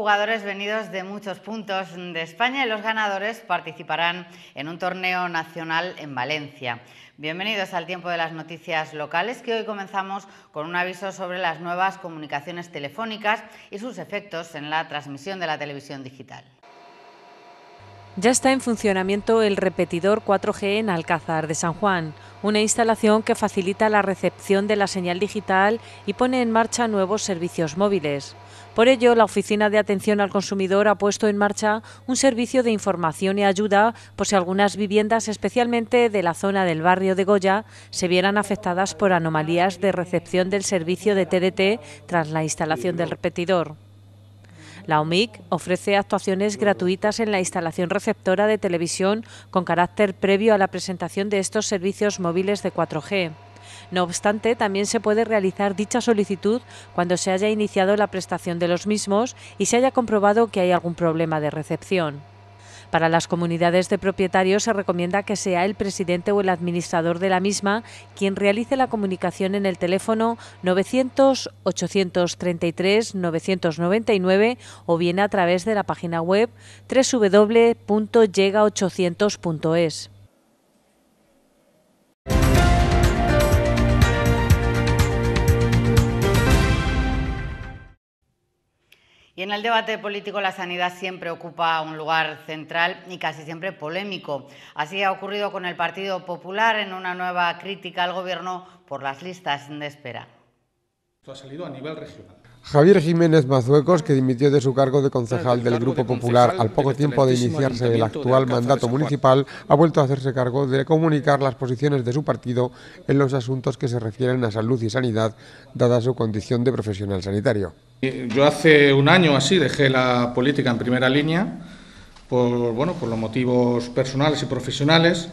jugadores venidos de muchos puntos de España y los ganadores participarán en un torneo nacional en Valencia. Bienvenidos al tiempo de las noticias locales, que hoy comenzamos con un aviso sobre las nuevas comunicaciones telefónicas y sus efectos en la transmisión de la televisión digital. Ya está en funcionamiento el repetidor 4G en Alcázar de San Juan, una instalación que facilita la recepción de la señal digital y pone en marcha nuevos servicios móviles. Por ello, la Oficina de Atención al Consumidor ha puesto en marcha un servicio de información y ayuda por si algunas viviendas, especialmente de la zona del barrio de Goya, se vieran afectadas por anomalías de recepción del servicio de TDT tras la instalación del repetidor. La OMIC ofrece actuaciones gratuitas en la instalación receptora de televisión con carácter previo a la presentación de estos servicios móviles de 4G. No obstante, también se puede realizar dicha solicitud cuando se haya iniciado la prestación de los mismos y se haya comprobado que hay algún problema de recepción. Para las comunidades de propietarios se recomienda que sea el presidente o el administrador de la misma quien realice la comunicación en el teléfono 900-833-999 o bien a través de la página web www.llega800.es. Y en el debate político la sanidad siempre ocupa un lugar central y casi siempre polémico. Así ha ocurrido con el Partido Popular en una nueva crítica al Gobierno por las listas de espera. Javier Jiménez Mazuecos, que dimitió de su cargo de concejal del Grupo Popular al poco tiempo de iniciarse el actual mandato municipal, ha vuelto a hacerse cargo de comunicar las posiciones de su partido en los asuntos que se refieren a salud y sanidad, dada su condición de profesional sanitario. Eh, yo hace un año así dejé la política en primera línea por, bueno, por los motivos personales y profesionales,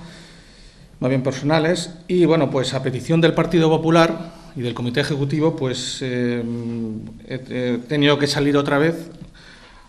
más bien personales, y bueno, pues a petición del Partido Popular y del Comité Ejecutivo, pues eh, he tenido que salir otra vez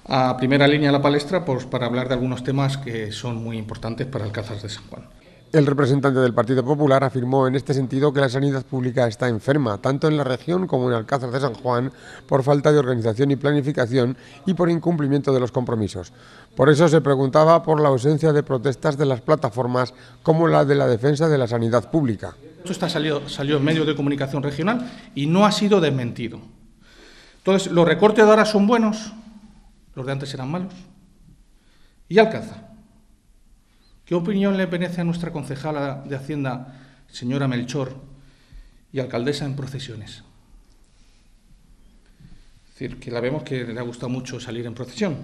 a primera línea a la palestra pues, para hablar de algunos temas que son muy importantes para Alcázar de San Juan. El representante del Partido Popular afirmó en este sentido que la sanidad pública está enferma, tanto en la región como en Alcázar de San Juan, por falta de organización y planificación y por incumplimiento de los compromisos. Por eso se preguntaba por la ausencia de protestas de las plataformas como la de la defensa de la sanidad pública. Esto está salido salió en medios de comunicación regional y no ha sido desmentido. Entonces, ¿los recortes de ahora son buenos? ¿Los de antes eran malos? Y alcanza. ¿Qué opinión le merece a nuestra concejala de Hacienda, señora Melchor, y alcaldesa en procesiones? Es decir, que la vemos que le ha gustado mucho salir en procesión.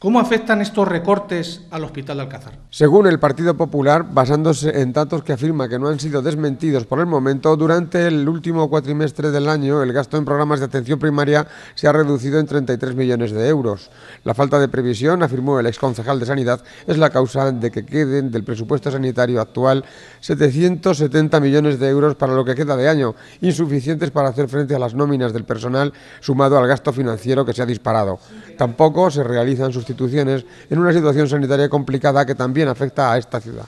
¿Cómo afectan estos recortes al Hospital de Alcázar? Según el Partido Popular, basándose en datos que afirma que no han sido desmentidos por el momento, durante el último cuatrimestre del año el gasto en programas de atención primaria se ha reducido en 33 millones de euros. La falta de previsión, afirmó el exconcejal de Sanidad, es la causa de que queden del presupuesto sanitario actual 770 millones de euros para lo que queda de año, insuficientes para hacer frente a las nóminas del personal sumado al gasto financiero que se ha disparado. Tampoco se realizan sus en una situación sanitaria complicada que también afecta a esta ciudad.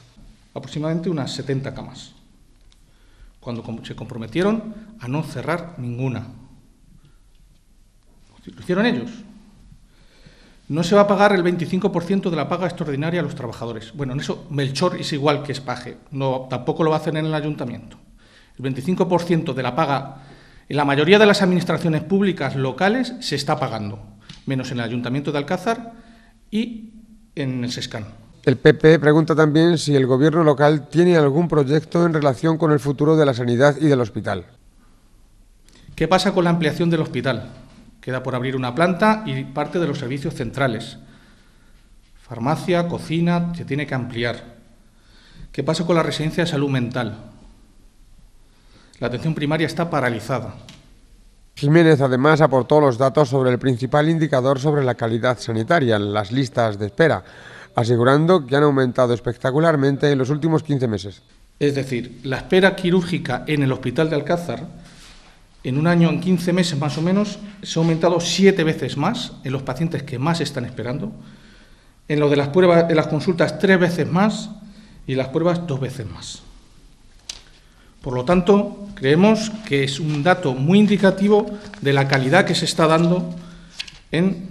Aproximadamente unas 70 camas, cuando se comprometieron a no cerrar ninguna. Lo hicieron ellos. No se va a pagar el 25% de la paga extraordinaria a los trabajadores. Bueno, en eso Melchor es igual que Espaje, no, tampoco lo va a hacer en el ayuntamiento. El 25% de la paga en la mayoría de las administraciones públicas locales se está pagando, menos en el Ayuntamiento de Alcázar, y en el SESCAN. El PP pregunta también si el gobierno local tiene algún proyecto en relación con el futuro de la sanidad y del hospital. ¿Qué pasa con la ampliación del hospital? Queda por abrir una planta y parte de los servicios centrales. Farmacia, cocina, se tiene que ampliar. ¿Qué pasa con la residencia de salud mental? La atención primaria está paralizada. Jiménez además aportó los datos sobre el principal indicador sobre la calidad sanitaria, las listas de espera, asegurando que han aumentado espectacularmente en los últimos 15 meses. Es decir, la espera quirúrgica en el Hospital de Alcázar, en un año, en 15 meses más o menos, se ha aumentado siete veces más en los pacientes que más están esperando, en lo de las pruebas, en las consultas tres veces más y en las pruebas dos veces más. Por lo tanto, creemos que es un dato muy indicativo de la calidad que se está dando en,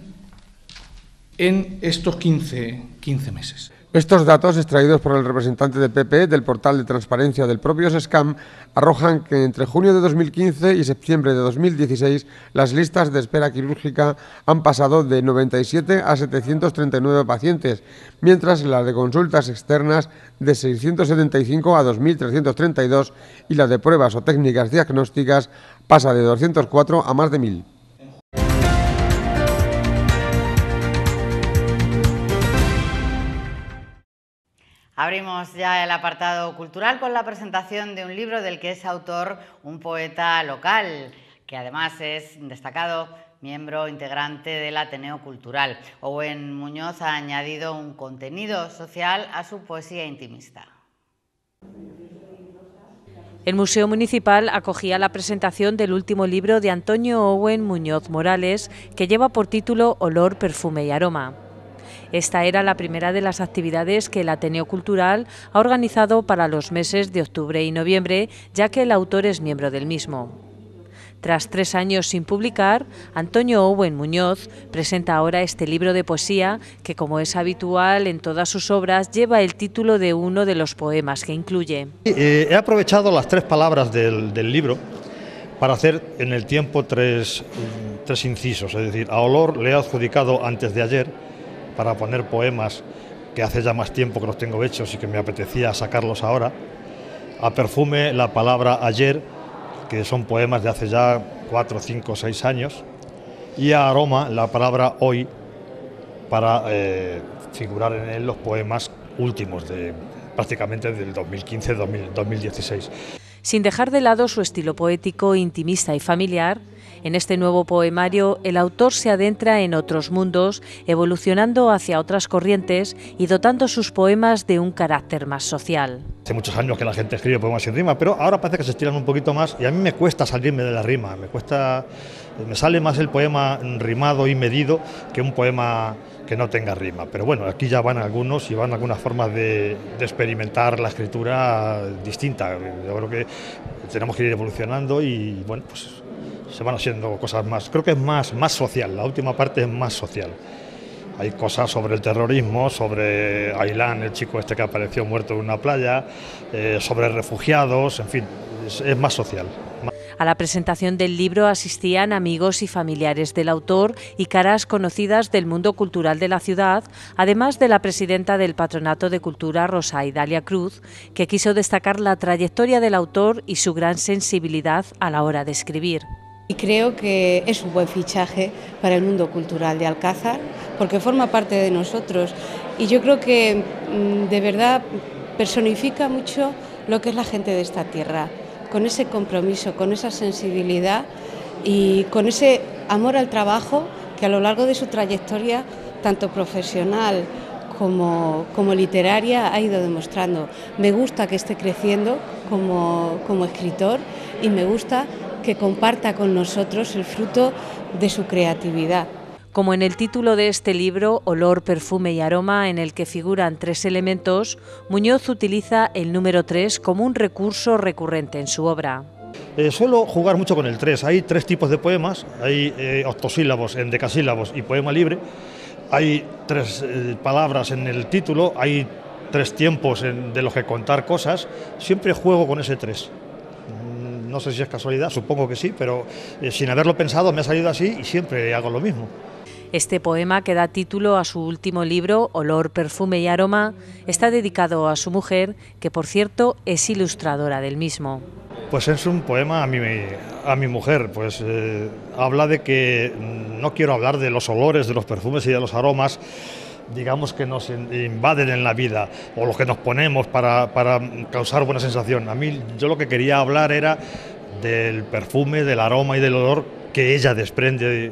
en estos 15, 15 meses. Estos datos, extraídos por el representante de PP del portal de transparencia del propio SESCAM, arrojan que entre junio de 2015 y septiembre de 2016 las listas de espera quirúrgica han pasado de 97 a 739 pacientes, mientras la de consultas externas de 675 a 2.332 y la de pruebas o técnicas diagnósticas pasa de 204 a más de 1.000. Abrimos ya el apartado cultural con la presentación de un libro del que es autor un poeta local, que además es destacado miembro integrante del Ateneo Cultural. Owen Muñoz ha añadido un contenido social a su poesía intimista. El Museo Municipal acogía la presentación del último libro de Antonio Owen Muñoz Morales, que lleva por título Olor, Perfume y Aroma. Esta era la primera de las actividades que el Ateneo Cultural ha organizado para los meses de octubre y noviembre, ya que el autor es miembro del mismo. Tras tres años sin publicar, Antonio Owen Muñoz presenta ahora este libro de poesía que, como es habitual en todas sus obras, lleva el título de uno de los poemas que incluye. Eh, he aprovechado las tres palabras del, libro para hacer en el tiempo tres, tres incisos, es decir, a Olor le he adjudicado antes de ayer, para poner poemas que hace ya más tiempo que los tengo hechos y que me apetecía sacarlos ahora. A perfume la palabra ayer, que son poemas de hace ya cuatro, cinco, seis años. Y a aroma la palabra hoy, para eh, figurar en él los poemas últimos de prácticamente del 2015-2016. Sin dejar de lado su estilo poético, intimista y familiar, en este nuevo poemario, el autor se adentra en otros mundos, evolucionando hacia otras corrientes y dotando sus poemas de un carácter más social. Hace muchos años que la gente escribe poemas sin rima, pero ahora parece que se estiran un poquito más y a mí me cuesta salirme de la rima, me cuesta me sale más el poema rimado y medido que un poema que no tenga rima. Pero bueno, aquí ya van algunos y van algunas formas de, de experimentar la escritura distinta. Yo creo que tenemos que ir evolucionando y bueno, pues se van haciendo cosas más. Creo que es más, más social, la última parte es más social. Hay cosas sobre el terrorismo, sobre Ailán, el chico este que apareció muerto en una playa, eh, sobre refugiados, en fin, es, más social. A la presentación del libro asistían amigos y familiares del autor y caras conocidas del mundo cultural de la ciudad, además de la presidenta del Patronato de Cultura, Rosa Idalia Cruz, que quiso destacar la trayectoria del autor y su gran sensibilidad a la hora de escribir. Y creo que es un buen fichaje para el mundo cultural de Alcázar, porque forma parte de nosotros. Y yo creo que mm, de verdad personifica mucho lo que es la gente de esta tierra, con ese compromiso, con esa sensibilidad y con ese amor al trabajo que a lo largo de su trayectoria, tanto profesional como, literaria, ha ido demostrando. Me gusta que esté creciendo como, como escritor y me gusta que comparta con nosotros el fruto de su creatividad como en el título de este libro, Olor, Perfume y Aroma, en el que figuran tres elementos, Muñoz utiliza el número tres... como un recurso recurrente en su obra. Eh, suelo jugar mucho con el tres, Hay tres tipos de poemas, hay eh, octosílabos, endecasílabos y poema libre. Hay tres eh, palabras en el título, hay tres tiempos de los que contar cosas. Siempre juego con ese tres no sé si es casualidad, supongo que sí, pero eh, sin haberlo pensado me ha salido así y siempre hago lo mismo. Este poema, que da título a su último libro, Olor, Perfume y Aroma, está dedicado a su mujer, que por cierto es ilustradora del mismo. Pues es un poema a mi, a mi mujer, pues eh, habla de que mm, no quiero hablar de los olores, de los perfumes y de los aromas, digamos, que nos invaden en la vida o los que nos ponemos para, causar buena sensación. A mí yo lo que quería hablar era del perfume, del aroma y del olor que ella desprende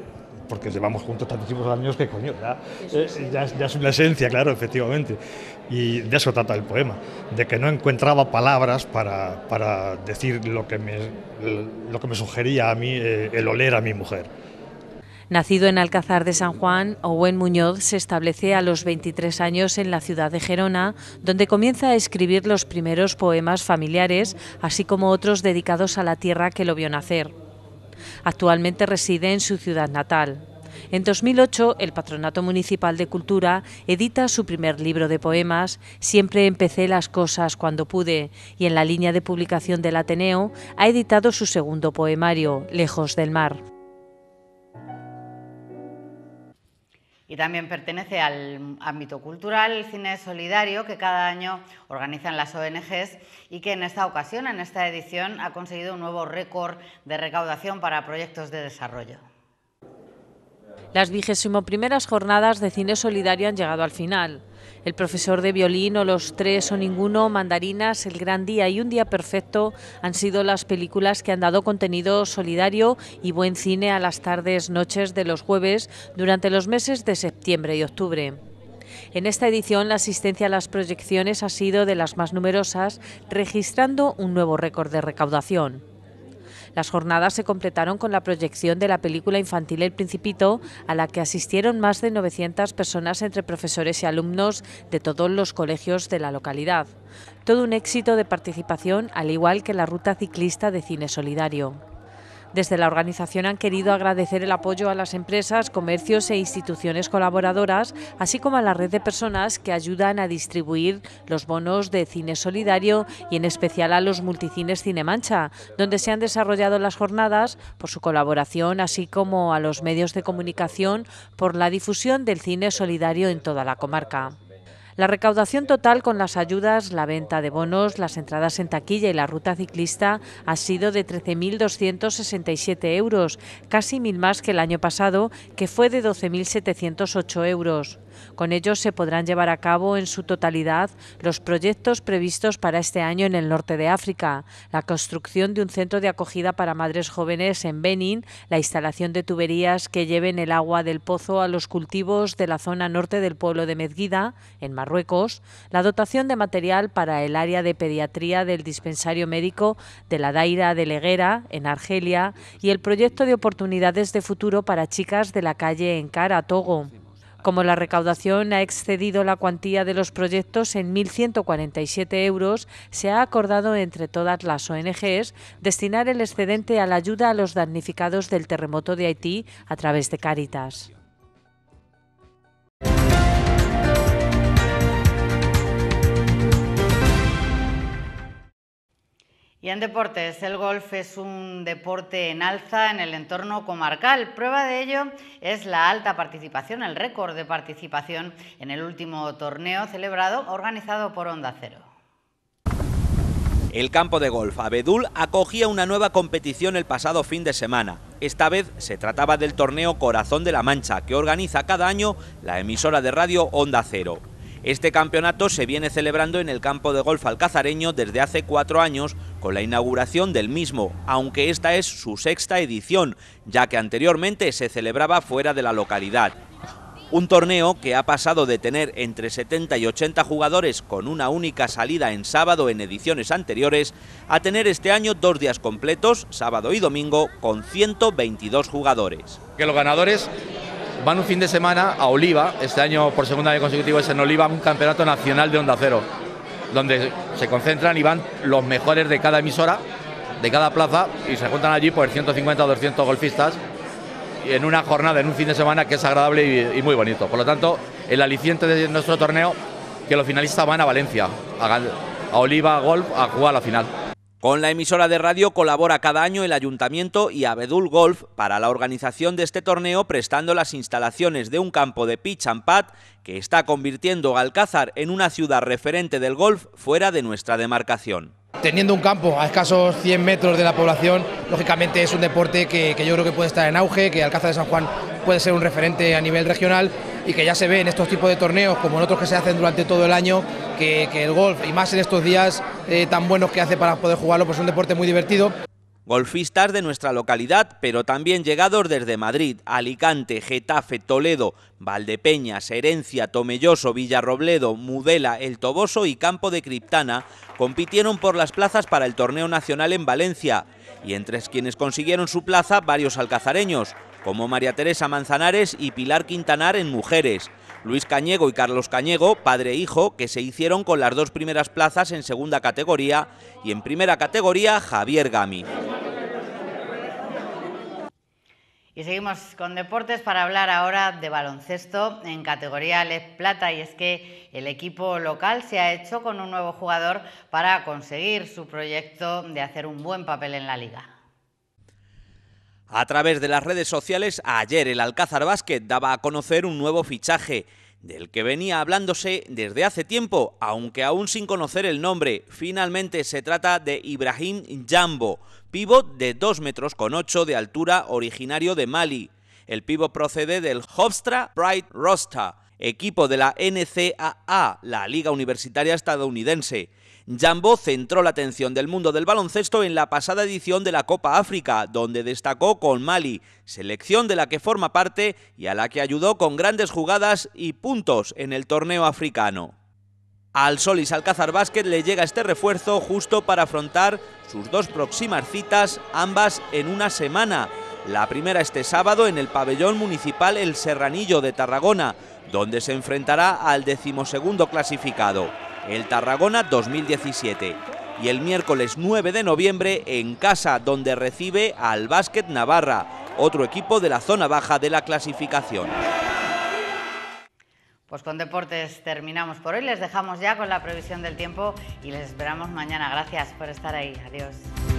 porque llevamos juntos tantísimos años que coño, ya, eh, ya, es una esencia, claro, efectivamente. Y de eso trata el poema, de que no encontraba palabras para, decir lo que, me, lo que me sugería a mí eh, el oler a mi mujer. Nacido en Alcázar de San Juan, Owen Muñoz se establece a los 23 años en la ciudad de Gerona, donde comienza a escribir los primeros poemas familiares, así como otros dedicados a la tierra que lo vio nacer. Actualmente reside en su ciudad natal. En 2008, el Patronato Municipal de Cultura edita su primer libro de poemas, Siempre empecé las cosas cuando pude, y en la línea de publicación del Ateneo ha editado su segundo poemario, Lejos del Mar. y también pertenece al ámbito cultural, el cine solidario que cada año organizan las ONGs y que en esta ocasión, en esta edición, ha conseguido un nuevo récord de recaudación para proyectos de desarrollo. Las vigésimo primeras jornadas de cine solidario han llegado al final el profesor de violín o Los Tres o Ninguno, Mandarinas, El Gran Día y Un Día Perfecto han sido las películas que han dado contenido solidario y buen cine a las tardes, noches de los jueves durante los meses de septiembre y octubre. En esta edición la asistencia a las proyecciones ha sido de las más numerosas, registrando un nuevo récord de recaudación. Las jornadas se completaron con la proyección de la película infantil El Principito, a la que asistieron más de 900 personas entre profesores y alumnos de todos los colegios de la localidad. Todo un éxito de participación, al igual que la ruta ciclista de Cine Solidario. Desde la organización han querido agradecer el apoyo a las empresas, comercios e instituciones colaboradoras, así como a la red de personas que ayudan a distribuir los bonos de cine solidario y en especial a los multicines Cinemancha, donde se han desarrollado las jornadas por su colaboración, así como a los medios de comunicación por la difusión del cine solidario en toda la comarca. La recaudación total con las ayudas, la venta de bonos, las entradas en taquilla y la ruta ciclista ha sido de 13.267 euros, casi mil más que el año pasado, que fue de 12.708 euros. Con ellos se podrán llevar a cabo en su totalidad los proyectos previstos para este año en el norte de África, la construcción de un centro de acogida para madres jóvenes en Benin, la instalación de tuberías que lleven el agua del pozo a los cultivos de la zona norte del pueblo de Medguida, en Marruecos, la dotación de material para el área de pediatría del dispensario médico de la Daira de Leguera, en Argelia, y el proyecto de oportunidades de futuro para chicas de la calle en Kara, Togo. Como la recaudación ha excedido la cuantía de los proyectos en 1.147 euros, se ha acordado entre todas las ONGs destinar el excedente a la ayuda a los damnificados del terremoto de Haití a través de Caritas. Y en deportes, el golf es un deporte en alza en el entorno comarcal. Prueba de ello es la alta participación, el récord de participación en el último torneo celebrado, organizado por Onda Cero. El campo de golf Abedul acogía una nueva competición el pasado fin de semana. Esta vez se trataba del torneo Corazón de la Mancha, que organiza cada año la emisora de radio Onda Cero. Este campeonato se viene celebrando en el campo de golf alcazareño desde hace cuatro años con la inauguración del mismo, aunque esta es su sexta edición, ya que anteriormente se celebraba fuera de la localidad. Un torneo que ha pasado de tener entre 70 y 80 jugadores con una única salida en sábado en ediciones anteriores a tener este año dos días completos, sábado y domingo, con 122 jugadores. Que los ganadores van un fin de semana a Oliva, este año por segunda vez consecutivo es en Oliva un campeonato nacional de onda cero, donde se concentran y van los mejores de cada emisora, de cada plaza, y se juntan allí por 150 o 200 golfistas en una jornada, en un fin de semana que es agradable y, muy bonito. Por lo tanto, el aliciente de nuestro torneo, que los finalistas van a Valencia, a, a Oliva Golf, a jugar la final. Con la emisora de radio colabora cada año el Ayuntamiento y Abedul Golf para la organización de este torneo prestando las instalaciones de un campo de pitch and pad que está convirtiendo Alcázar en una ciudad referente del golf fuera de nuestra demarcación. Teniendo un campo a escasos 100 metros de la población, lógicamente es un deporte que, que yo creo que puede estar en auge, que Alcázar de San Juan puede ser un referente a nivel regional y que ya se ve en estos tipos de torneos, como en otros que se hacen durante todo el año, que, el golf, y más en estos días eh, tan buenos que hace para poder jugarlo, pues es un deporte muy divertido. Golfistas de nuestra localidad, pero también llegados desde Madrid, Alicante, Getafe, Toledo, Valdepeñas, Herencia, Tomelloso, Villarrobledo, Mudela, El Toboso y Campo de Criptana, compitieron por las plazas para el torneo nacional en Valencia. Y entre quienes consiguieron su plaza, varios alcazareños, como María Teresa Manzanares y Pilar Quintanar en mujeres. Luis Cañego y Carlos Cañego, padre e hijo, que se hicieron con las dos primeras plazas en segunda categoría y en primera categoría Javier Gami. Y seguimos con deportes para hablar ahora de baloncesto en categoría Plata y es que el equipo local se ha hecho con un nuevo jugador para conseguir su proyecto de hacer un buen papel en la liga. A través de las redes sociales, ayer el Alcázar Basket daba a conocer un nuevo fichaje, del que venía hablándose desde hace tiempo, aunque aún sin conocer el nombre. Finalmente se trata de Ibrahim Jambo, pívot de 2 metros con 8 de altura originario de Mali. El pívot procede del Hofstra Pride Rosta, equipo de la NCAA, la Liga Universitaria Estadounidense. Jambo centró la atención del mundo del baloncesto en la pasada edición de la Copa África, donde destacó con Mali, selección de la que forma parte y a la que ayudó con grandes jugadas y puntos en el torneo africano. Al Solis Alcázar Basket le llega este refuerzo justo para afrontar sus dos próximas citas, ambas en una semana. La primera este sábado en el pabellón municipal El Serranillo de Tarragona, donde se enfrentará al decimosegundo clasificado el Tarragona 2017. Y el miércoles 9 de noviembre en casa, donde recibe al Básquet Navarra, otro equipo de la zona baja de la clasificación. Pues con deportes terminamos por hoy, les dejamos ya con la previsión del tiempo y les esperamos mañana. Gracias por estar ahí. Adiós.